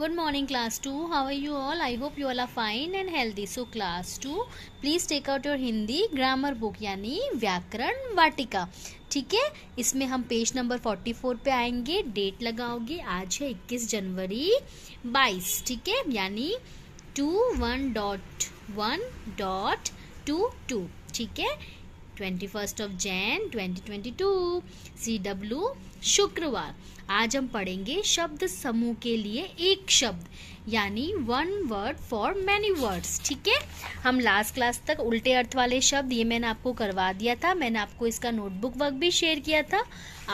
good morning class 2 how are you all i hope you all are fine and healthy so class 2 please take out your hindi grammar book यानी व्याकरण वाटिका ठीक है इसमें हम page number 44 पे आएंगे date लगाओगे आज है 21 जनवरी 22 ठीक है यानी two one dot one dot two two ठीक है 21st ऑफ जैन 2022 सी शुक्रवार आज हम पढ़ेंगे शब्द समूह के लिए एक शब्द यानी one word for many words ठीक है हम लास्ट क्लास तक उल्टे अर्थ वाले शब्द ये मैंने आपको करवा दिया था मैंने आपको इसका नोटबुक वर्क भी शेयर किया था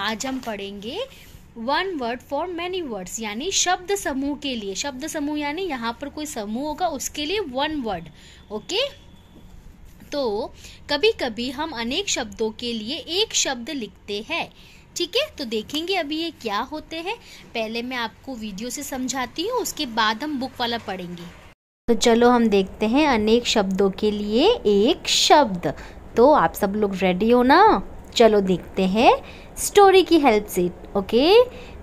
आज हम पढ़ेंगे one word for many words यानी शब्द समूह के लिए शब्द समूह यानी यहाँ पर कोई समूह होगा उसके लिए वन वर्ड ओके तो कभी कभी हम अनेक शब्दों के लिए एक शब्द लिखते हैं ठीक है तो देखेंगे अभी ये क्या होते हैं पहले मैं आपको वीडियो से समझाती हूँ उसके बाद हम बुक वाला पढ़ेंगे तो चलो हम देखते हैं अनेक शब्दों के लिए एक शब्द तो आप सब लोग रेडी हो ना चलो देखते हैं स्टोरी की हेल्प से ओके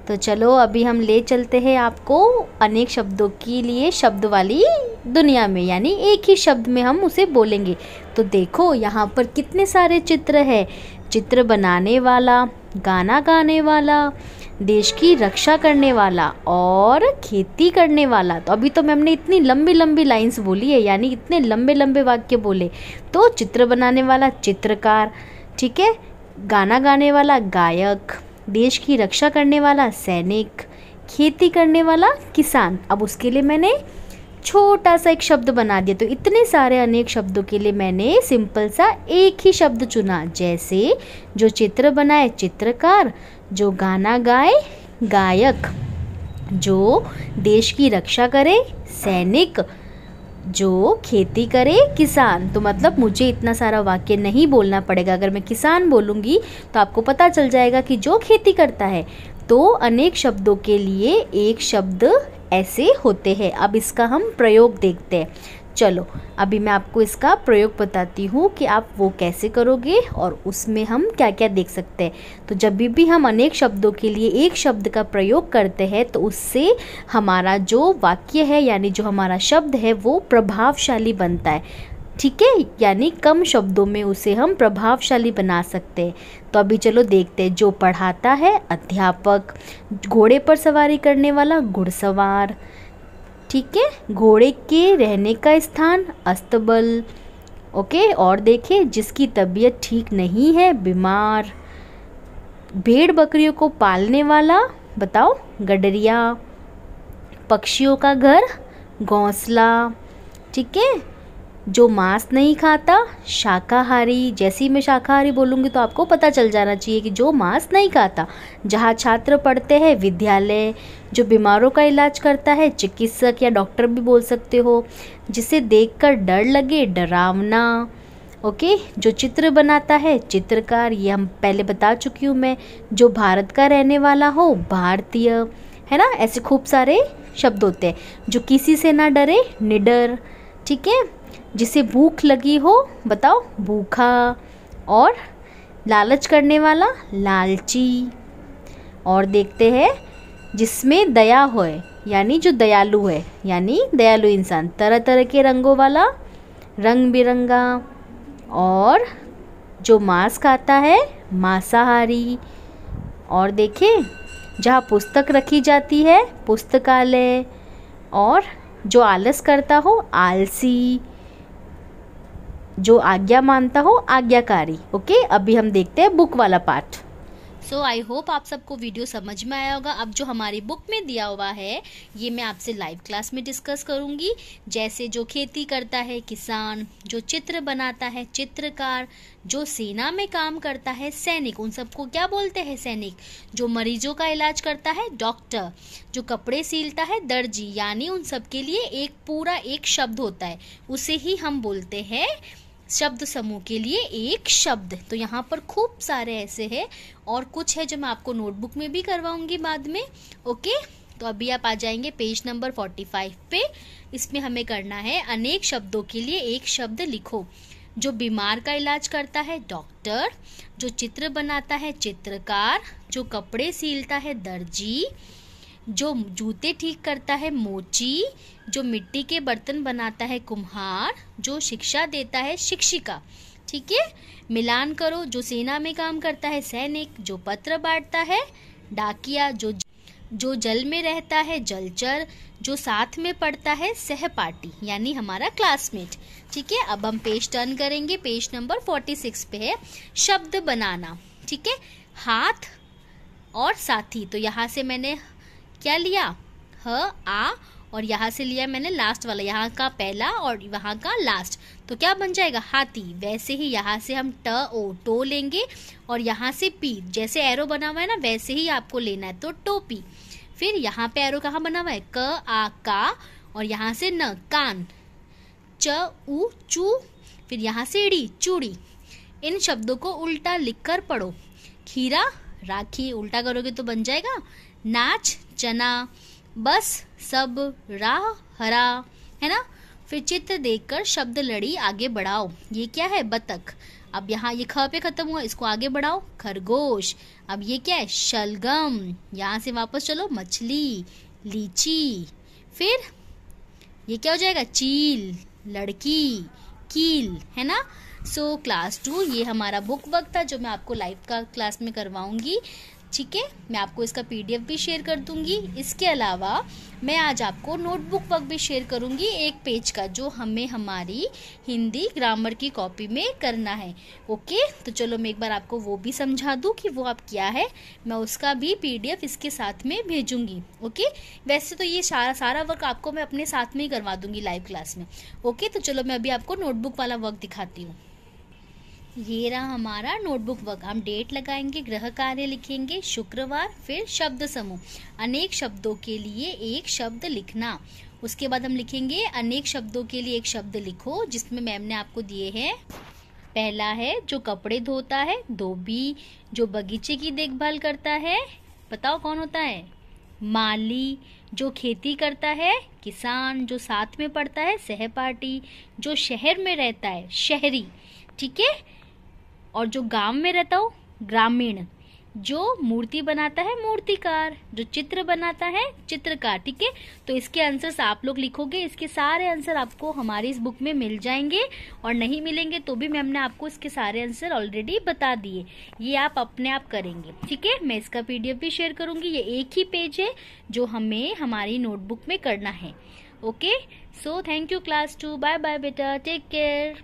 तो चलो अभी हम ले चलते हैं आपको अनेक शब्दों के लिए शब्द वाली दुनिया में यानी एक ही शब्द में हम उसे बोलेंगे तो देखो यहाँ पर कितने सारे चित्र है चित्र बनाने वाला गाना गाने वाला देश की रक्षा करने वाला और खेती करने वाला तो अभी तो मैम ने इतनी लंबी लंबी लाइंस बोली है यानी इतने लंबे लंबे वाक्य बोले तो चित्र बनाने वाला चित्रकार ठीक है गाना गाने वाला गायक देश की रक्षा करने वाला सैनिक खेती करने वाला किसान अब उसके लिए मैंने छोटा सा एक शब्द बना दिया तो इतने सारे अनेक शब्दों के लिए मैंने सिंपल सा एक ही शब्द चुना जैसे जो चित्र बनाए चित्रकार जो गाना गाए गायक जो देश की रक्षा करे सैनिक जो खेती करे किसान तो मतलब मुझे इतना सारा वाक्य नहीं बोलना पड़ेगा अगर मैं किसान बोलूँगी तो आपको पता चल जाएगा कि जो खेती करता है तो अनेक शब्दों के लिए एक शब्द ऐसे होते हैं अब इसका हम प्रयोग देखते हैं चलो अभी मैं आपको इसका प्रयोग बताती हूँ कि आप वो कैसे करोगे और उसमें हम क्या क्या देख सकते हैं तो जब भी हम अनेक शब्दों के लिए एक शब्द का प्रयोग करते हैं तो उससे हमारा जो वाक्य है यानी जो हमारा शब्द है वो प्रभावशाली बनता है ठीक है यानी कम शब्दों में उसे हम प्रभावशाली बना सकते हैं तो अभी चलो देखते हैं जो पढ़ाता है अध्यापक घोड़े पर सवारी करने वाला घुड़सवार ठीक है घोड़े के रहने का स्थान अस्तबल ओके और देखें जिसकी तबीयत ठीक नहीं है बीमार भेड़ बकरियों को पालने वाला बताओ गडरिया पक्षियों का घर घोंसला ठीक है जो मांस नहीं खाता शाकाहारी जैसे ही मैं शाकाहारी बोलूँगी तो आपको पता चल जाना चाहिए कि जो मांस नहीं खाता जहाँ छात्र पढ़ते हैं विद्यालय जो बीमारों का इलाज करता है चिकित्सक या डॉक्टर भी बोल सकते हो जिसे देखकर डर लगे डरावना ओके जो चित्र बनाता है चित्रकार ये हम पहले बता चुकी हूँ मैं जो भारत का रहने वाला हो भारतीय है ना ऐसे खूब सारे शब्द होते हैं जो किसी से ना डरे निडर ठीक है जिसे भूख लगी हो बताओ भूखा और लालच करने वाला लालची और देखते हैं जिसमें दया होए यानी जो दयालु है यानी दयालु इंसान तरह तरह के रंगों वाला रंग बिरंगा और जो मांस खाता है मांसाहारी और देखे जहाँ पुस्तक रखी जाती है पुस्तकालय और जो आलस करता हो आलसी जो आज्ञा मानता हो आज्ञाकारी ओके अभी हम देखते हैं बुक वाला पार्ट सो आई होप आप सबको वीडियो समझ में आया होगा अब जो हमारी बुक में दिया हुआ है ये मैं आपसे लाइव क्लास में डिस्कस करूंगी जैसे जो खेती करता है किसान जो चित्र बनाता है चित्रकार जो सेना में काम करता है सैनिक उन सबको क्या बोलते हैं सैनिक जो मरीजों का इलाज करता है डॉक्टर जो कपड़े सीलता है दर्जी यानी उन सबके लिए एक पूरा एक शब्द होता है उसे ही हम बोलते हैं शब्द समूह के लिए एक शब्द तो यहाँ पर खूब सारे ऐसे हैं और कुछ है जो मैं आपको नोटबुक में भी करवाऊंगी बाद में ओके तो अभी आप आ जाएंगे पेज नंबर फोर्टी फाइव पे इसमें हमें करना है अनेक शब्दों के लिए एक शब्द लिखो जो बीमार का इलाज करता है डॉक्टर जो चित्र बनाता है चित्रकार जो कपड़े सीलता है दर्जी जो जूते ठीक करता है मोची जो मिट्टी के बर्तन बनाता है कुम्हार जो शिक्षा देता है शिक्षिका ठीक है मिलान करो जो सेना में काम करता है सैनिक जो पत्र बांटता है डाकिया जो जो जल में रहता है जलचर जो साथ में पढ़ता है सहपाठी यानी हमारा क्लासमेट ठीक है अब हम पेज टर्न करेंगे पेज नंबर फोर्टी सिक्स पे है शब्द बनाना ठीक है हाथ और साथी तो यहाँ से मैंने क्या लिया ह आ और यहाँ से लिया मैंने लास्ट वाला यहाँ का पहला और वहाँ का लास्ट तो क्या बन जाएगा हाथी वैसे ही यहाँ से हम ट ओ टो लेंगे और यहाँ से पी जैसे एरो बना हुआ है ना वैसे ही आपको लेना है तो टोपी फिर यहाँ पे एरो कहाँ बना हुआ है क आ का और यहाँ से न कान च उ चू फिर यहाँ से डी चूड़ी इन शब्दों को उल्टा लिखकर पढ़ो खीरा राखी उल्टा करोगे तो बन जाएगा नाच चना बस सब राह हरा है ना फिर चित्र देखकर शब्द लड़ी आगे बढ़ाओ ये क्या है बतख अब यहाँ ये ख पे खत्म हुआ इसको आगे बढ़ाओ खरगोश अब ये क्या है शलगम यहाँ से वापस चलो मछली लीची फिर ये क्या हो जाएगा चील लड़की कील है ना सो क्लास टू ये हमारा बुक वक्त था जो मैं आपको लाइव का क्लास में करवाऊंगी ठीक है मैं आपको इसका पीडीएफ भी शेयर कर दूंगी इसके अलावा मैं आज आपको नोटबुक वर्क भी शेयर करूंगी एक पेज का जो हमें हमारी हिंदी ग्रामर की कॉपी में करना है ओके तो चलो मैं एक बार आपको वो भी समझा दूँ कि वो आप क्या है मैं उसका भी पीडीएफ इसके साथ में भेजूंगी ओके वैसे तो ये सारा सारा वर्क आपको मैं अपने साथ में ही करवा दूंगी लाइव क्लास में ओके तो चलो मैं अभी आपको नोटबुक वाला वर्क दिखाती हूँ ये रहा हमारा नोटबुक वर्क हम डेट लगाएंगे ग्रह कार्य लिखेंगे शुक्रवार फिर शब्द समूह अनेक शब्दों के लिए एक शब्द लिखना उसके बाद हम लिखेंगे अनेक शब्दों के लिए एक शब्द लिखो जिसमें मैम ने आपको दिए हैं पहला है जो कपड़े धोता है धोबी जो बगीचे की देखभाल करता है बताओ कौन होता है माली जो खेती करता है किसान जो साथ में पढ़ता है सहपाठी जो शहर में रहता है शहरी ठीक है और जो गांव में रहता हो ग्रामीण जो मूर्ति बनाता है मूर्तिकार जो चित्र बनाता है चित्रकार ठीक है तो इसके आंसर्स आप लोग लिखोगे इसके सारे आंसर आपको हमारी इस बुक में मिल जाएंगे और नहीं मिलेंगे तो भी मैम ने आपको इसके सारे आंसर ऑलरेडी बता दिए ये आप अपने आप करेंगे ठीक है मैं इसका पीडीएफ भी शेयर करूंगी ये एक ही पेज है जो हमें हमारी नोटबुक में करना है okay so thank you class two bye bye बेटा टेक केयर